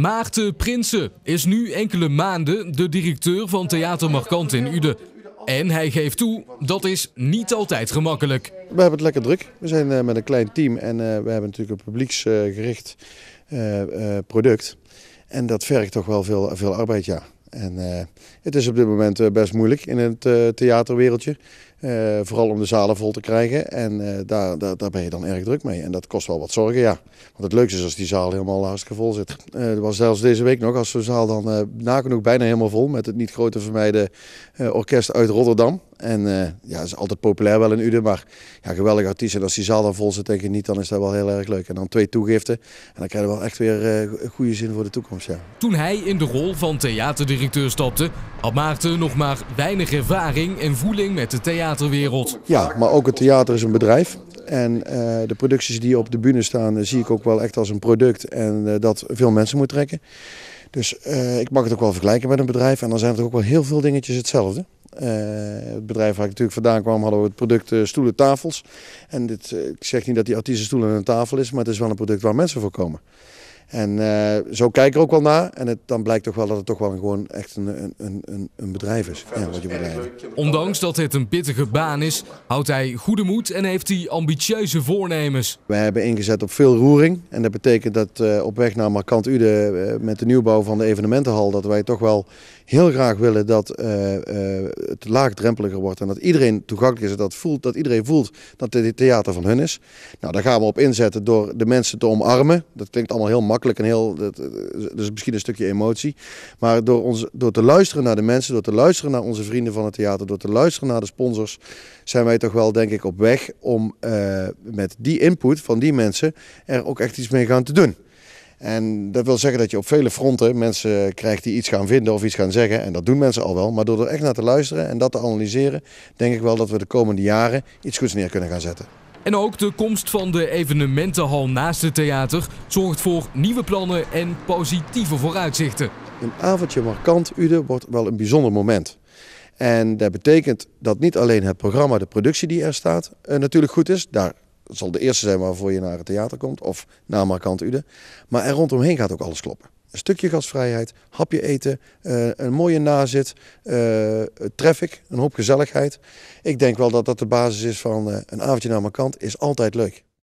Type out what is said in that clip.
Maarten Prinsen is nu enkele maanden de directeur van Theater Marcant in Uden. En hij geeft toe, dat is niet altijd gemakkelijk. We hebben het lekker druk. We zijn eh, met een klein team en eh, we hebben natuurlijk een publieksgericht eh, product. En dat vergt toch wel veel, veel arbeid, ja. En het is op dit moment best moeilijk in het theaterwereldje. Eh, vooral om de zalen vol te krijgen. En eh, daar, daar, daar, ben je dan erg druk mee. En dat kost wel wat zorgen, ja. Want het leukste is als die zaal helemaal hartstikke vol zit. Uh, er was zelfs deze week nog, als de zaal dan nagenoeg bijna helemaal vol... met het niet grote vermijden orkest uit Rotterdam. En ja, dat is altijd populair wel in Uden, maar ja, geweldig artiest. En als die zaal dan vol zit je niet dan is dat wel heel erg leuk. En dan twee toegiften en dan krijg je wel echt weer goede zin voor de toekomst, ja. Toen hij in de rol van theaterdirecteur stapte, had Maarten nog maar weinig ervaring en voeling met de theater. Ja, maar ook het theater is een bedrijf. En eh, de producties die op de bühne staan eh, zie ik ook wel echt als een product en eh, dat veel mensen moet trekken. Dus ik mag het ook wel vergelijken met een bedrijf. En dan zijn er ook wel heel veel dingetjes hetzelfde. het bedrijf waar ik natuurlijk vandaan kwam, hadden we het product stoelen tafels. En dit, ik zeg niet dat die en een tafel is, maar het is wel een product waar mensen voor komen. En uh, zo kijken er ook wel naar. En het, dan blijkt toch wel dat het toch wel gewoon echt een, een, een, een bedrijf is. Ja, wat je bedrijf. Ondanks dat het een pittige baan is, houdt hij goede moed en heeft hij ambitieuze voornemens. We hebben ingezet op veel roering. En dat betekent dat eh, op weg naar Markant Ude eh, met de nieuwbouw van de evenementenhal... dat wij toch wel heel graag willen dat het laagdrempeliger wordt. En dat iedereen toegankelijk is dat, voelt, dat iedereen voelt dat dit theater van hun is. Nou, daar gaan we op inzetten door de mensen te omarmen. Dat klinkt allemaal heel makkelijk makkelijk en heel. Dat, dus misschien een stukje emotie. Maar door, ons, door te luisteren naar de mensen, door te luisteren naar onze vrienden van het theater, door te luisteren naar de sponsors, zijn wij toch wel, denk ik, op weg om eh, met die input van die mensen er ook echt iets mee gaan te doen. En dat wil zeggen dat je op vele fronten mensen krijgt die iets gaan vinden of iets gaan zeggen. En dat doen mensen al wel. Maar door er echt naar te luisteren en dat te analyseren, denk ik wel dat we de komende jaren iets goeds neer kunnen gaan zetten. En ook de komst van de evenementenhal naast het theater zorgt voor nieuwe plannen en positieve vooruitzichten. Een avondje markant Ude wordt wel een bijzonder moment. En dat betekent dat niet alleen het programma, de productie die er staat, eh, natuurlijk goed is. Daar zal de eerste zijn waarvoor je naar het theater komt of naar markant Ude. Maar er rondomheen gaat ook alles kloppen. Een stukje gastvrijheid, hapje eten, eh, een mooie nazit, eh, traffic, een hoop gezelligheid. Ik denk wel dat dat de basis is van eh, een avondje naar mijn kant is altijd leuk.